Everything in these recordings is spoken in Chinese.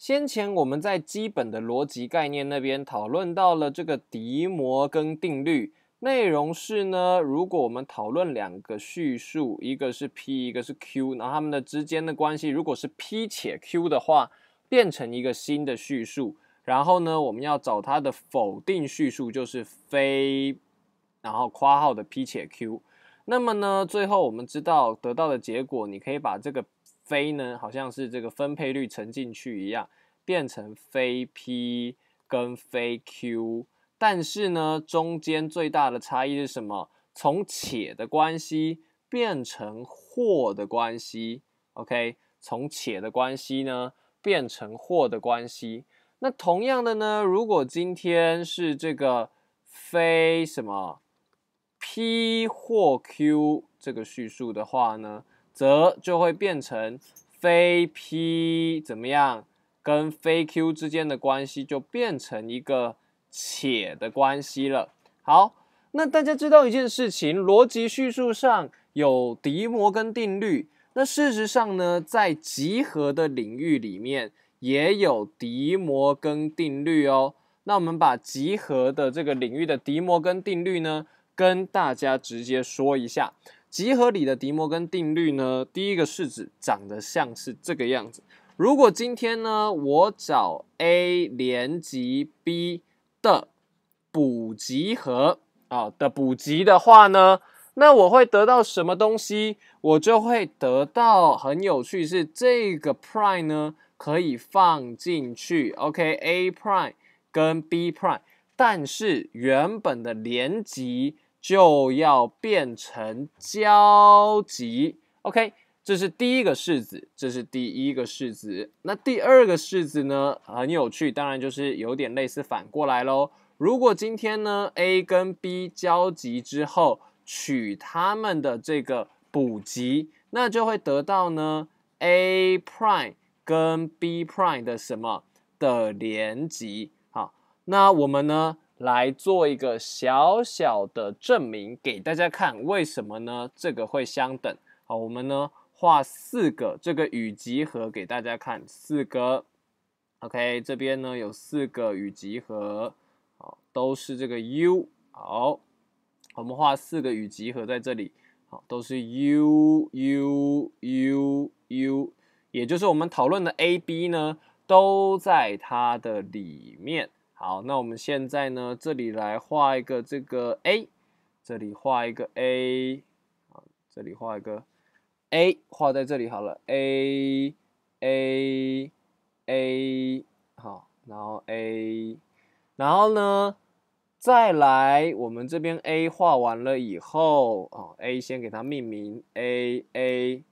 先前我们在基本的逻辑概念那边讨论到了这个笛膜跟定律，内容是呢，如果我们讨论两个叙述，一个是 p，一个是 q，那它们的之间的关系，如果是 p 且 q 的话，变成一个新的叙述，然后呢，我们要找它的否定叙述，就是非，然后括号的 p 且 q，那么呢，最后我们知道得到的结果，你可以把这个。非呢，好像是这个分配率乘进去一样，变成非 p 跟非 q。但是呢，中间最大的差异是什么？从且的关系变成或的关系。OK，从且的关系呢变成或的关系。那同样的呢，如果今天是这个非什么 p 或 q 这个叙述的话呢？则就会变成非 p 怎么样，跟非 q 之间的关系就变成一个且的关系了。好，那大家知道一件事情，逻辑叙述上有笛摩根定律。那事实上呢，在集合的领域里面也有笛摩根定律哦。那我们把集合的这个领域的笛摩根定律呢，跟大家直接说一下。集合里的笛摩根定律呢？第一个式子长得像是这个样子。如果今天呢，我找 A 连集 B 的补集合啊的补集的话呢，那我会得到什么东西？我就会得到很有趣，是这个 Prime 呢可以放进去。OK，A Prime 跟 B Prime，但是原本的连集。就要变成交集，OK，这是第一个式子，这是第一个式子。那第二个式子呢，很有趣，当然就是有点类似反过来喽。如果今天呢，A 跟 B 交集之后取它们的这个补集，那就会得到呢 A prime 跟 B prime 的什么的连集好，那我们呢？来做一个小小的证明给大家看，为什么呢？这个会相等。好，我们呢画四个这个与集合给大家看，四个。OK，这边呢有四个与集合，好，都是这个 U。好，我们画四个与集合在这里，好，都是 U U U U，也就是我们讨论的 A B 呢都在它的里面。好，那我们现在呢？这里来画一个这个 A，这里画一个 A，好，这里画一个 A，画在这里好了，A A A，好，然后 A，然后呢，再来我们这边 A 画完了以后，啊，A 先给它命名 A A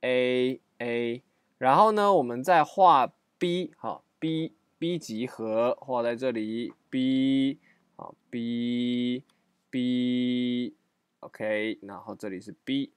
A A，然后呢，我们再画 B，好 B。B 集合画在这里，B，啊 b b o k 然后这里是 B，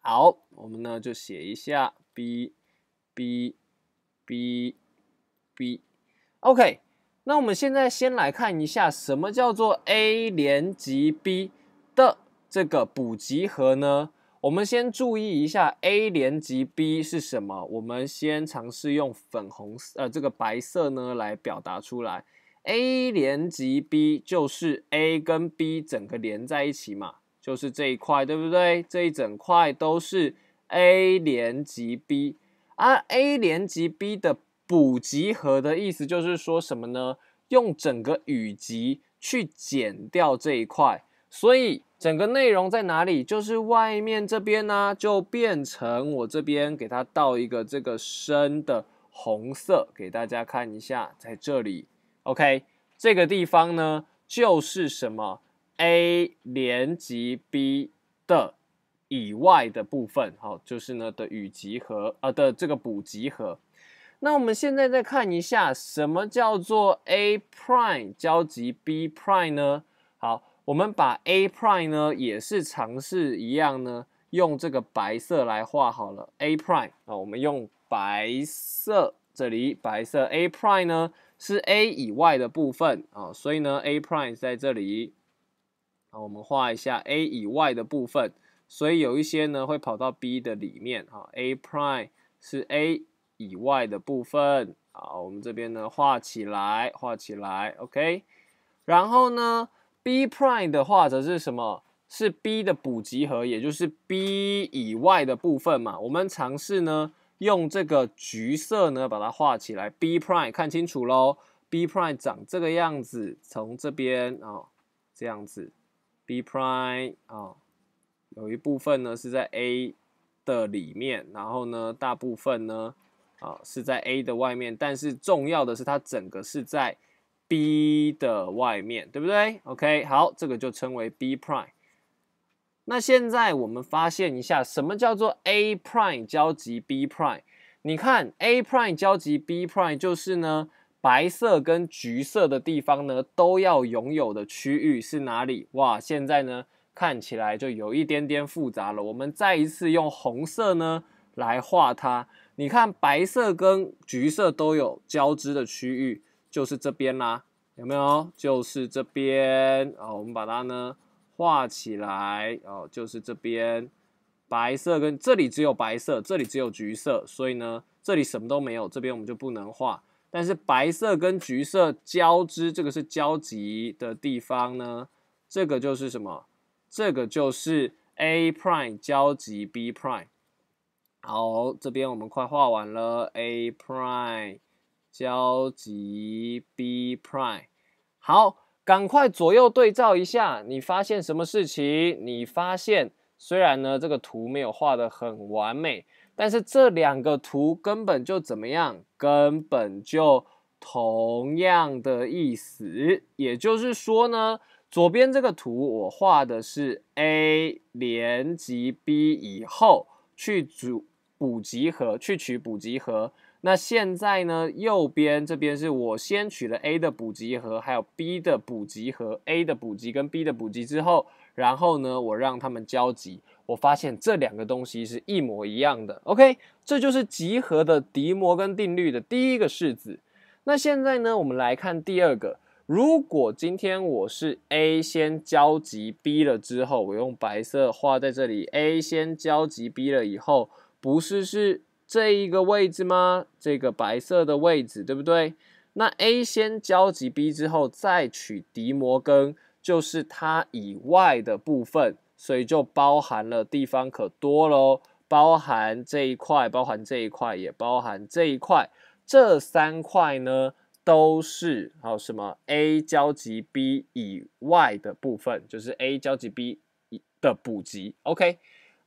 好，我们呢就写一下 B，B，B，B，OK，那我们现在先来看一下什么叫做 A 连集 B 的这个补集合呢？我们先注意一下 A 连级 B 是什么。我们先尝试用粉红色，呃这个白色呢来表达出来。A 连级 B 就是 A 跟 B 整个连在一起嘛，就是这一块，对不对？这一整块都是 A 连级 B。而 A 连级 B 的补集合的意思就是说什么呢？用整个语集去减掉这一块。所以整个内容在哪里？就是外面这边呢，就变成我这边给它到一个这个深的红色，给大家看一下，在这里。OK，这个地方呢，就是什么 A 连集 B 的以外的部分，好，就是呢的与集合，啊的这个补集合。那我们现在再看一下，什么叫做 A prime 交集 B prime 呢？好。我们把 A prime 呢，也是尝试一样呢，用这个白色来画好了。A prime，啊，我们用白色这里，白色 A prime 呢是 A 以外的部分啊，所以呢 A prime 在这里，啊，我们画一下 A 以外的部分，所以有一些呢会跑到 B 的里面啊。A prime 是 A 以外的部分啊，我们这边呢画起来，画起来，OK，然后呢？B prime 的话则是什么？是 B 的补集合，也就是 B 以外的部分嘛。我们尝试呢用这个橘色呢把它画起来。B prime 看清楚喽，B prime 长这个样子，从这边啊这样子。B prime 啊有一部分呢是在 A 的里面，然后呢大部分呢啊是在 A 的外面。但是重要的是它整个是在。B 的外面，对不对？OK，好，这个就称为 B prime。那现在我们发现一下，什么叫做 A prime 交集 B prime？你看 A prime 交集 B prime 就是呢，白色跟橘色的地方呢，都要拥有的区域是哪里？哇，现在呢看起来就有一点点复杂了。我们再一次用红色呢来画它，你看白色跟橘色都有交织的区域。就是这边啦，有没有？就是这边，哦，我们把它呢画起来，哦，就是这边白色跟这里只有白色，这里只有橘色，所以呢这里什么都没有，这边我们就不能画。但是白色跟橘色交织，这个是交集的地方呢，这个就是什么？这个就是 A prime 交集 B prime。好，这边我们快画完了 A prime。交集 B prime，好，赶快左右对照一下，你发现什么事情？你发现虽然呢这个图没有画的很完美，但是这两个图根本就怎么样？根本就同样的意思。也就是说呢，左边这个图我画的是 A 连集 B 以后去组。补集合，去取补集合。那现在呢，右边这边是我先取了 A 的补集和还有 B 的补集和 A 的补集跟 B 的补集之后，然后呢，我让他们交集，我发现这两个东西是一模一样的。OK，这就是集合的迪摩根定律的第一个式子。那现在呢，我们来看第二个，如果今天我是 A 先交集 B 了之后，我用白色画在这里，A 先交集 B 了以后，不是是。这一个位置吗？这个白色的位置，对不对？那 A 先交集 B 之后，再取迪摩根，就是它以外的部分，所以就包含了地方可多喽。包含这一块，包含这一块，也包含这一块，这三块呢都是好什么 A 交集 B 以外的部分，就是 A 交集 B 的补集。OK。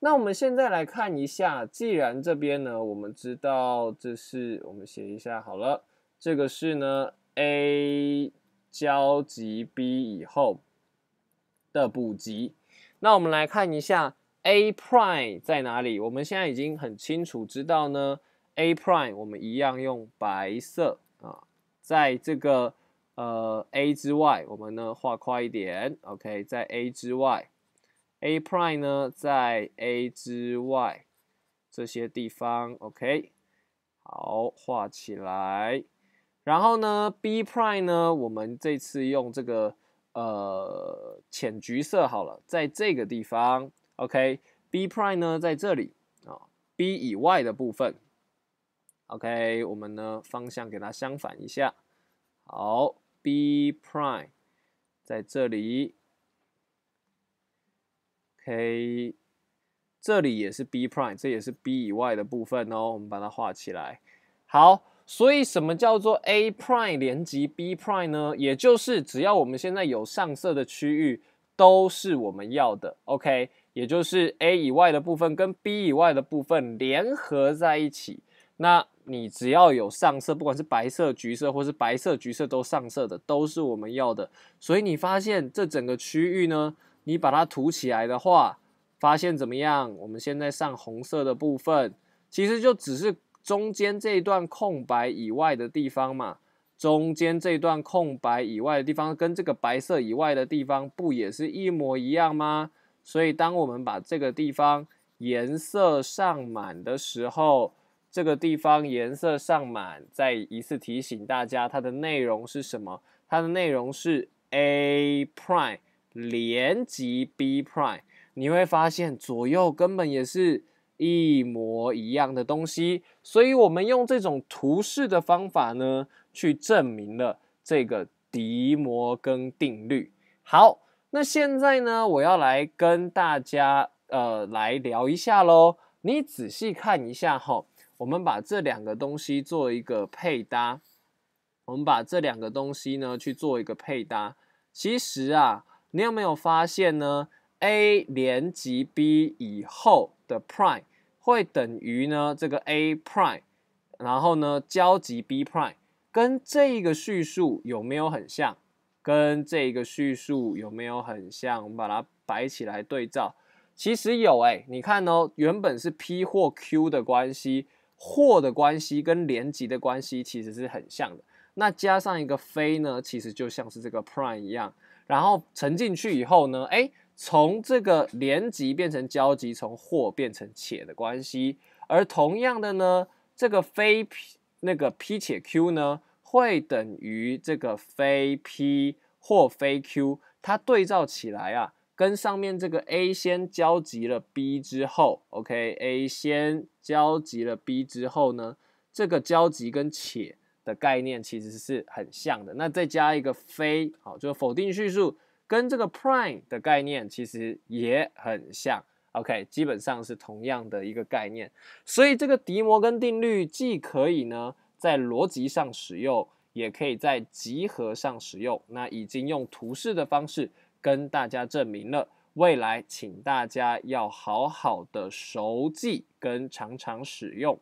那我们现在来看一下，既然这边呢，我们知道这是，我们写一下好了，这个是呢 A 交集 B 以后的补集。那我们来看一下 A prime 在哪里。我们现在已经很清楚知道呢，A prime 我们一样用白色啊，在这个呃 A 之外，我们呢画快一点，OK，在 A 之外。a prime 呢，在 a 之外这些地方，OK，好画起来。然后呢，b prime 呢，我们这次用这个呃浅橘色好了，在这个地方，OK，b prime 呢在这里啊，b 以外的部分，OK，我们呢方向给它相反一下，好，b prime 在这里。K，这里也是 B prime，这也是 B 以外的部分哦。我们把它画起来。好，所以什么叫做 A prime 连集 B prime 呢？也就是只要我们现在有上色的区域，都是我们要的。OK，也就是 A 以外的部分跟 B 以外的部分联合在一起。那你只要有上色，不管是白色、橘色，或是白色、橘色都上色的，都是我们要的。所以你发现这整个区域呢？你把它涂起来的话，发现怎么样？我们现在上红色的部分，其实就只是中间这一段空白以外的地方嘛。中间这段空白以外的地方，跟这个白色以外的地方，不也是一模一样吗？所以，当我们把这个地方颜色上满的时候，这个地方颜色上满，再一次提醒大家，它的内容是什么？它的内容是 A prime。连集 b prime，你会发现左右根本也是一模一样的东西，所以我们用这种图示的方法呢，去证明了这个迪摩根定律。好，那现在呢，我要来跟大家呃来聊一下喽。你仔细看一下哈，我们把这两个东西做一个配搭，我们把这两个东西呢去做一个配搭，其实啊。你有没有发现呢？A 连级 B 以后的 prime 会等于呢这个 A prime，然后呢交集 B prime，跟这一个叙述有没有很像？跟这一个叙述有没有很像？我们把它摆起来对照，其实有哎，你看哦，原本是 P 或 Q 的关系，或的关系跟连级的关系其实是很像的。那加上一个非呢，其实就像是这个 prime 一样。然后乘进去以后呢，哎，从这个连级变成交集，从或变成且的关系。而同样的呢，这个非 p 那个 p 且 q 呢，会等于这个非 p 或非 q。它对照起来啊，跟上面这个 a 先交集了 b 之后，OK，a 先交集了 b 之后呢，这个交集跟且。的概念其实是很像的，那再加一个非，好，就否定叙述，跟这个 prime 的概念其实也很像，OK，基本上是同样的一个概念，所以这个迪摩根定律既可以呢在逻辑上使用，也可以在集合上使用，那已经用图示的方式跟大家证明了，未来请大家要好好的熟记跟常常使用。